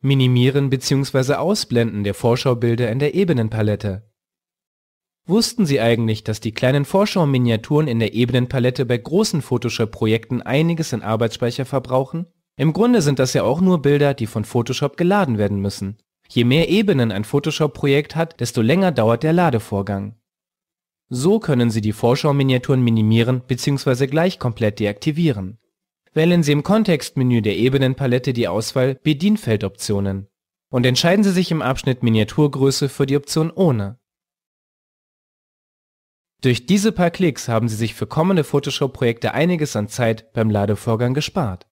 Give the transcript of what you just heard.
Minimieren bzw. Ausblenden der Vorschaubilder in der Ebenenpalette Wussten Sie eigentlich, dass die kleinen Vorschauminiaturen in der Ebenenpalette bei großen Photoshop-Projekten einiges in Arbeitsspeicher verbrauchen? Im Grunde sind das ja auch nur Bilder, die von Photoshop geladen werden müssen. Je mehr Ebenen ein Photoshop-Projekt hat, desto länger dauert der Ladevorgang. So können Sie die Vorschauminiaturen minimieren bzw. gleich komplett deaktivieren. Wählen Sie im Kontextmenü der Ebenenpalette die Auswahl Bedienfeldoptionen und entscheiden Sie sich im Abschnitt Miniaturgröße für die Option Ohne. Durch diese paar Klicks haben Sie sich für kommende Photoshop-Projekte einiges an Zeit beim Ladevorgang gespart